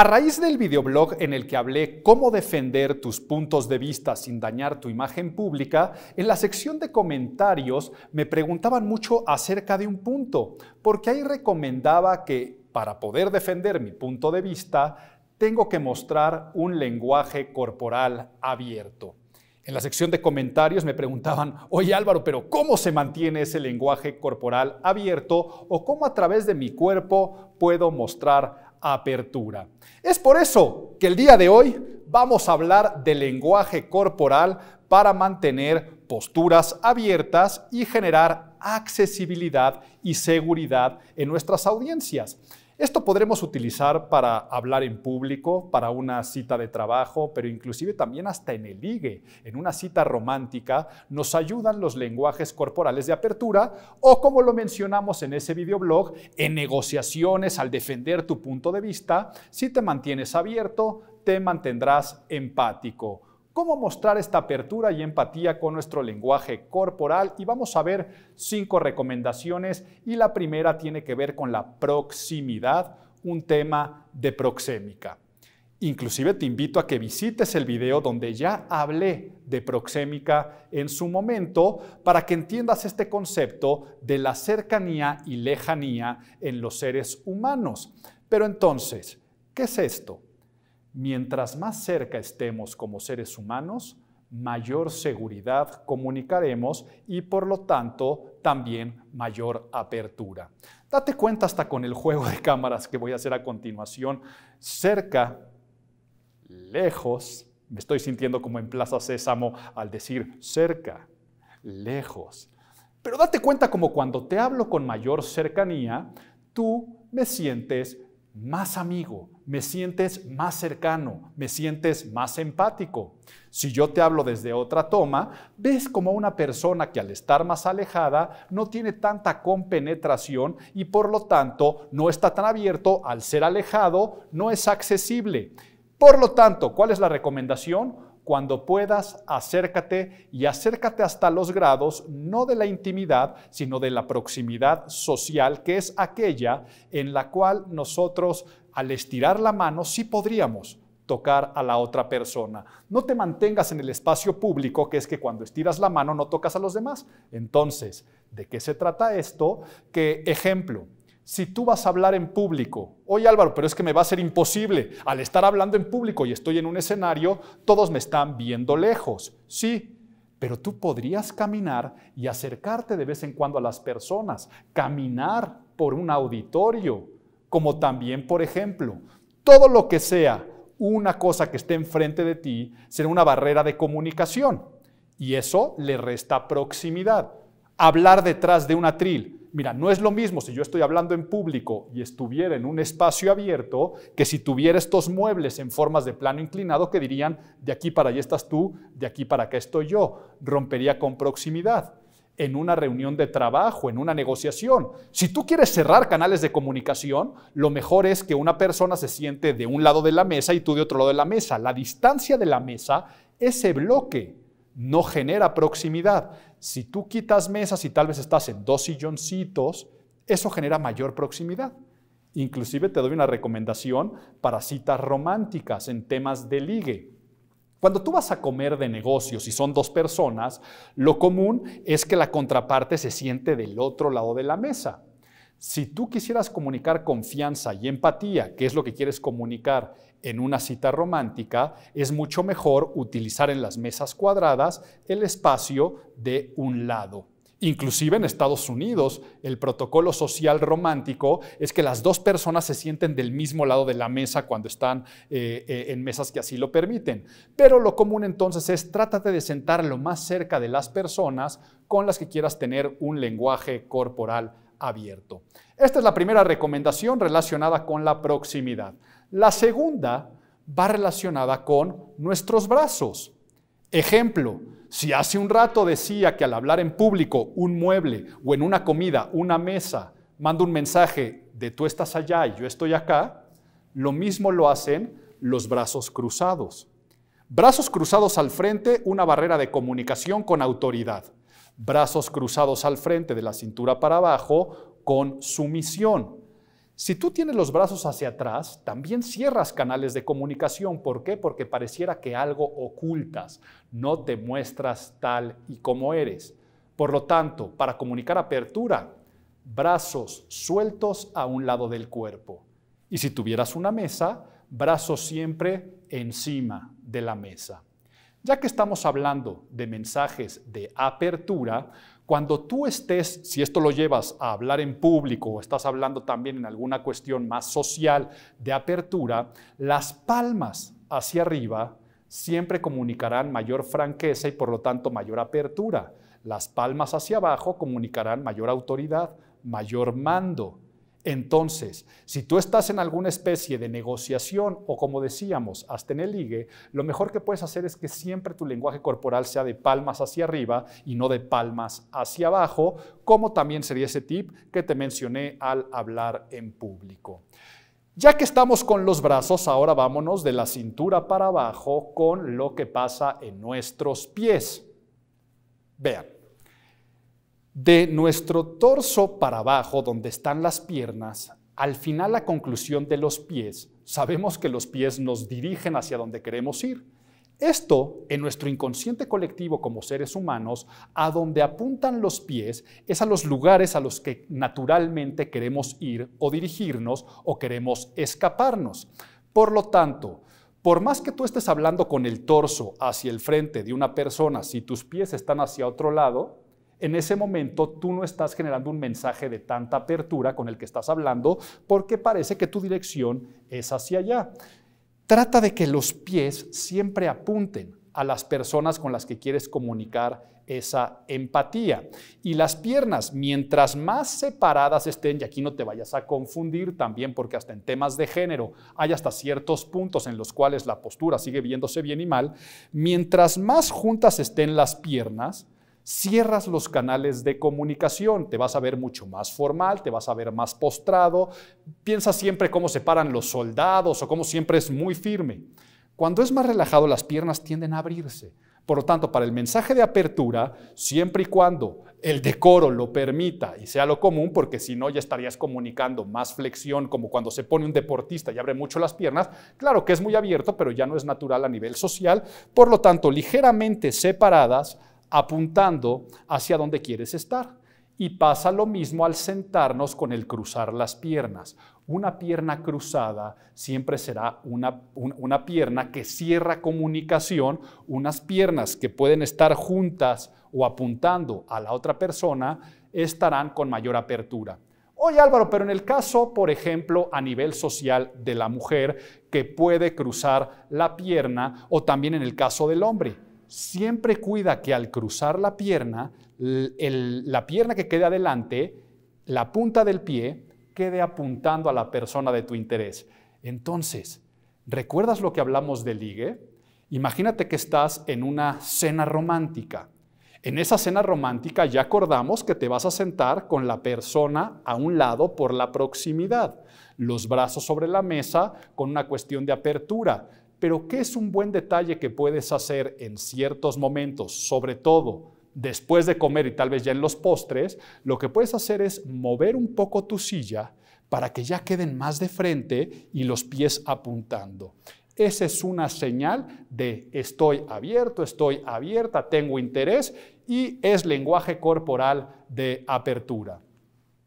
A raíz del videoblog en el que hablé cómo defender tus puntos de vista sin dañar tu imagen pública, en la sección de comentarios me preguntaban mucho acerca de un punto, porque ahí recomendaba que para poder defender mi punto de vista, tengo que mostrar un lenguaje corporal abierto. En la sección de comentarios me preguntaban, oye Álvaro, pero ¿cómo se mantiene ese lenguaje corporal abierto o cómo a través de mi cuerpo puedo mostrar apertura. Es por eso que el día de hoy vamos a hablar del lenguaje corporal para mantener posturas abiertas y generar accesibilidad y seguridad en nuestras audiencias. Esto podremos utilizar para hablar en público, para una cita de trabajo, pero inclusive también hasta en el ligue, en una cita romántica, nos ayudan los lenguajes corporales de apertura o como lo mencionamos en ese videoblog, en negociaciones al defender tu punto de vista, si te mantienes abierto, te mantendrás empático cómo mostrar esta apertura y empatía con nuestro lenguaje corporal y vamos a ver cinco recomendaciones y la primera tiene que ver con la proximidad, un tema de proxémica. Inclusive te invito a que visites el video donde ya hablé de proxémica en su momento para que entiendas este concepto de la cercanía y lejanía en los seres humanos. Pero entonces, ¿qué es esto? Mientras más cerca estemos como seres humanos, mayor seguridad comunicaremos y por lo tanto también mayor apertura. Date cuenta hasta con el juego de cámaras que voy a hacer a continuación. Cerca, lejos, me estoy sintiendo como en Plaza Sésamo al decir cerca, lejos. Pero date cuenta como cuando te hablo con mayor cercanía, tú me sientes más amigo, me sientes más cercano, me sientes más empático. Si yo te hablo desde otra toma, ves como una persona que al estar más alejada no tiene tanta compenetración y por lo tanto no está tan abierto, al ser alejado no es accesible. Por lo tanto, ¿cuál es la recomendación? Cuando puedas, acércate y acércate hasta los grados, no de la intimidad, sino de la proximidad social, que es aquella en la cual nosotros, al estirar la mano, sí podríamos tocar a la otra persona. No te mantengas en el espacio público, que es que cuando estiras la mano no tocas a los demás. Entonces, ¿de qué se trata esto? Que ejemplo, si tú vas a hablar en público, oye Álvaro, pero es que me va a ser imposible. Al estar hablando en público y estoy en un escenario, todos me están viendo lejos. Sí, pero tú podrías caminar y acercarte de vez en cuando a las personas, caminar por un auditorio, como también, por ejemplo, todo lo que sea una cosa que esté enfrente de ti será una barrera de comunicación y eso le resta proximidad. Hablar detrás de un atril, mira, no es lo mismo si yo estoy hablando en público y estuviera en un espacio abierto que si tuviera estos muebles en formas de plano inclinado que dirían, de aquí para allá estás tú, de aquí para acá estoy yo. Rompería con proximidad en una reunión de trabajo, en una negociación. Si tú quieres cerrar canales de comunicación, lo mejor es que una persona se siente de un lado de la mesa y tú de otro lado de la mesa. La distancia de la mesa, ese bloque no genera proximidad. Si tú quitas mesas y tal vez estás en dos silloncitos, eso genera mayor proximidad. Inclusive te doy una recomendación para citas románticas en temas de ligue. Cuando tú vas a comer de negocios y son dos personas, lo común es que la contraparte se siente del otro lado de la mesa. Si tú quisieras comunicar confianza y empatía, que es lo que quieres comunicar en una cita romántica, es mucho mejor utilizar en las mesas cuadradas el espacio de un lado. Inclusive en Estados Unidos, el protocolo social romántico es que las dos personas se sienten del mismo lado de la mesa cuando están eh, eh, en mesas que así lo permiten. Pero lo común entonces es trátate de sentar lo más cerca de las personas con las que quieras tener un lenguaje corporal abierto. Esta es la primera recomendación relacionada con la proximidad. La segunda va relacionada con nuestros brazos. Ejemplo, si hace un rato decía que al hablar en público, un mueble o en una comida, una mesa, manda un mensaje de tú estás allá y yo estoy acá, lo mismo lo hacen los brazos cruzados. Brazos cruzados al frente, una barrera de comunicación con autoridad brazos cruzados al frente de la cintura para abajo, con sumisión. Si tú tienes los brazos hacia atrás, también cierras canales de comunicación. ¿Por qué? Porque pareciera que algo ocultas, no te muestras tal y como eres. Por lo tanto, para comunicar apertura, brazos sueltos a un lado del cuerpo. Y si tuvieras una mesa, brazos siempre encima de la mesa. Ya que estamos hablando de mensajes de apertura, cuando tú estés, si esto lo llevas a hablar en público o estás hablando también en alguna cuestión más social de apertura, las palmas hacia arriba siempre comunicarán mayor franqueza y por lo tanto mayor apertura. Las palmas hacia abajo comunicarán mayor autoridad, mayor mando, entonces, si tú estás en alguna especie de negociación o como decíamos, hasta en el ligue, lo mejor que puedes hacer es que siempre tu lenguaje corporal sea de palmas hacia arriba y no de palmas hacia abajo, como también sería ese tip que te mencioné al hablar en público. Ya que estamos con los brazos, ahora vámonos de la cintura para abajo con lo que pasa en nuestros pies. Vean. De nuestro torso para abajo, donde están las piernas, al final la conclusión de los pies, sabemos que los pies nos dirigen hacia donde queremos ir. Esto, en nuestro inconsciente colectivo como seres humanos, a donde apuntan los pies es a los lugares a los que naturalmente queremos ir o dirigirnos o queremos escaparnos. Por lo tanto, por más que tú estés hablando con el torso hacia el frente de una persona, si tus pies están hacia otro lado, en ese momento tú no estás generando un mensaje de tanta apertura con el que estás hablando porque parece que tu dirección es hacia allá. Trata de que los pies siempre apunten a las personas con las que quieres comunicar esa empatía. Y las piernas, mientras más separadas estén, y aquí no te vayas a confundir también, porque hasta en temas de género hay hasta ciertos puntos en los cuales la postura sigue viéndose bien y mal, mientras más juntas estén las piernas, cierras los canales de comunicación, te vas a ver mucho más formal, te vas a ver más postrado, Piensa siempre cómo se paran los soldados o cómo siempre es muy firme. Cuando es más relajado, las piernas tienden a abrirse. Por lo tanto, para el mensaje de apertura, siempre y cuando el decoro lo permita y sea lo común, porque si no ya estarías comunicando más flexión, como cuando se pone un deportista y abre mucho las piernas, claro que es muy abierto, pero ya no es natural a nivel social, por lo tanto, ligeramente separadas, apuntando hacia donde quieres estar. Y pasa lo mismo al sentarnos con el cruzar las piernas. Una pierna cruzada siempre será una, una pierna que cierra comunicación, unas piernas que pueden estar juntas o apuntando a la otra persona estarán con mayor apertura. Oye Álvaro, pero en el caso, por ejemplo, a nivel social de la mujer que puede cruzar la pierna o también en el caso del hombre, siempre cuida que al cruzar la pierna, la pierna que quede adelante, la punta del pie, quede apuntando a la persona de tu interés. Entonces, ¿recuerdas lo que hablamos de ligue? Imagínate que estás en una cena romántica. En esa cena romántica ya acordamos que te vas a sentar con la persona a un lado por la proximidad, los brazos sobre la mesa con una cuestión de apertura, pero ¿qué es un buen detalle que puedes hacer en ciertos momentos, sobre todo después de comer y tal vez ya en los postres? Lo que puedes hacer es mover un poco tu silla para que ya queden más de frente y los pies apuntando. Esa es una señal de estoy abierto, estoy abierta, tengo interés y es lenguaje corporal de apertura.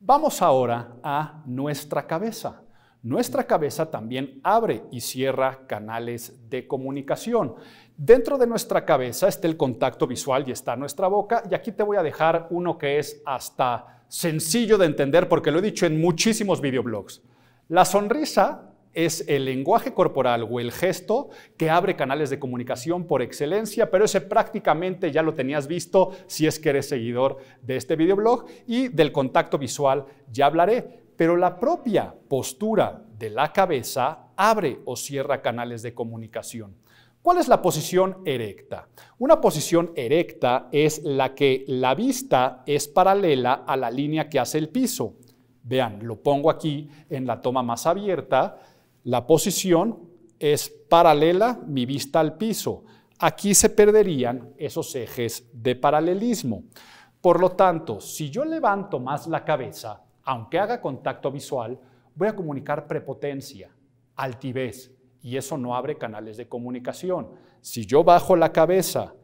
Vamos ahora a nuestra cabeza nuestra cabeza también abre y cierra canales de comunicación. Dentro de nuestra cabeza está el contacto visual y está nuestra boca. Y aquí te voy a dejar uno que es hasta sencillo de entender porque lo he dicho en muchísimos videoblogs. La sonrisa es el lenguaje corporal o el gesto que abre canales de comunicación por excelencia, pero ese prácticamente ya lo tenías visto si es que eres seguidor de este videoblog y del contacto visual ya hablaré pero la propia postura de la cabeza abre o cierra canales de comunicación. ¿Cuál es la posición erecta? Una posición erecta es la que la vista es paralela a la línea que hace el piso. Vean, lo pongo aquí en la toma más abierta. La posición es paralela mi vista al piso. Aquí se perderían esos ejes de paralelismo. Por lo tanto, si yo levanto más la cabeza, aunque haga contacto visual, voy a comunicar prepotencia, altivez, y eso no abre canales de comunicación. Si yo bajo la cabeza,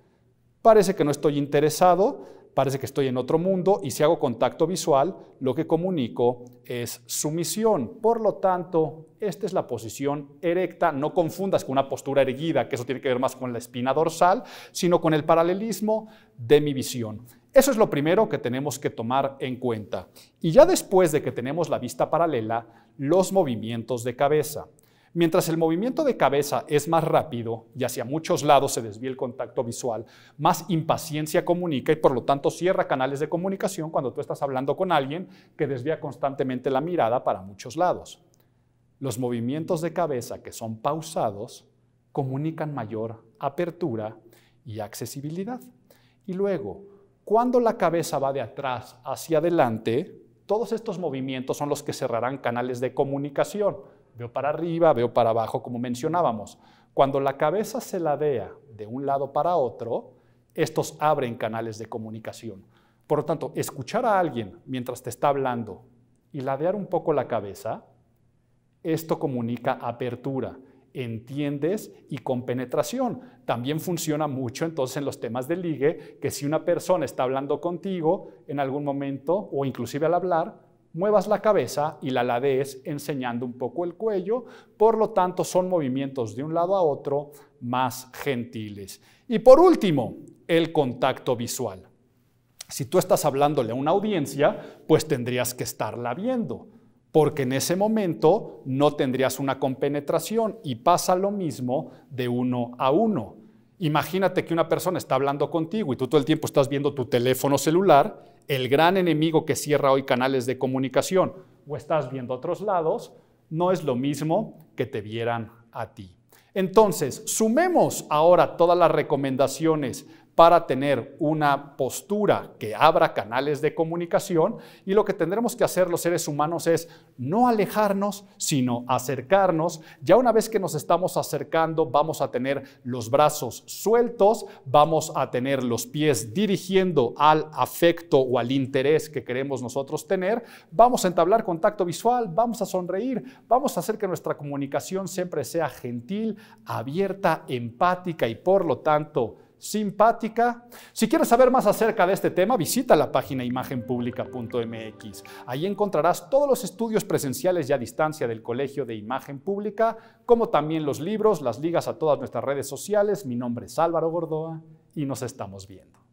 parece que no estoy interesado, parece que estoy en otro mundo, y si hago contacto visual, lo que comunico es sumisión. Por lo tanto, esta es la posición erecta. No confundas con una postura erguida, que eso tiene que ver más con la espina dorsal, sino con el paralelismo de mi visión. Eso es lo primero que tenemos que tomar en cuenta. Y ya después de que tenemos la vista paralela, los movimientos de cabeza. Mientras el movimiento de cabeza es más rápido y hacia muchos lados se desvía el contacto visual, más impaciencia comunica y por lo tanto cierra canales de comunicación cuando tú estás hablando con alguien que desvía constantemente la mirada para muchos lados. Los movimientos de cabeza que son pausados comunican mayor apertura y accesibilidad. Y luego, cuando la cabeza va de atrás hacia adelante, todos estos movimientos son los que cerrarán canales de comunicación. Veo para arriba, veo para abajo, como mencionábamos. Cuando la cabeza se ladea de un lado para otro, estos abren canales de comunicación. Por lo tanto, escuchar a alguien mientras te está hablando y ladear un poco la cabeza, esto comunica apertura entiendes y con penetración. También funciona mucho entonces en los temas de ligue, que si una persona está hablando contigo en algún momento o inclusive al hablar, muevas la cabeza y la ladees enseñando un poco el cuello. Por lo tanto, son movimientos de un lado a otro más gentiles. Y por último, el contacto visual. Si tú estás hablándole a una audiencia, pues tendrías que estarla viendo porque en ese momento no tendrías una compenetración y pasa lo mismo de uno a uno. Imagínate que una persona está hablando contigo y tú todo el tiempo estás viendo tu teléfono celular, el gran enemigo que cierra hoy canales de comunicación, o estás viendo otros lados, no es lo mismo que te vieran a ti. Entonces, sumemos ahora todas las recomendaciones para tener una postura que abra canales de comunicación y lo que tendremos que hacer los seres humanos es no alejarnos, sino acercarnos. Ya una vez que nos estamos acercando, vamos a tener los brazos sueltos, vamos a tener los pies dirigiendo al afecto o al interés que queremos nosotros tener, vamos a entablar contacto visual, vamos a sonreír, vamos a hacer que nuestra comunicación siempre sea gentil, abierta, empática y por lo tanto, simpática. Si quieres saber más acerca de este tema, visita la página imagenpublica.mx. Ahí encontrarás todos los estudios presenciales y a distancia del Colegio de Imagen Pública, como también los libros, las ligas a todas nuestras redes sociales. Mi nombre es Álvaro Gordoa y nos estamos viendo.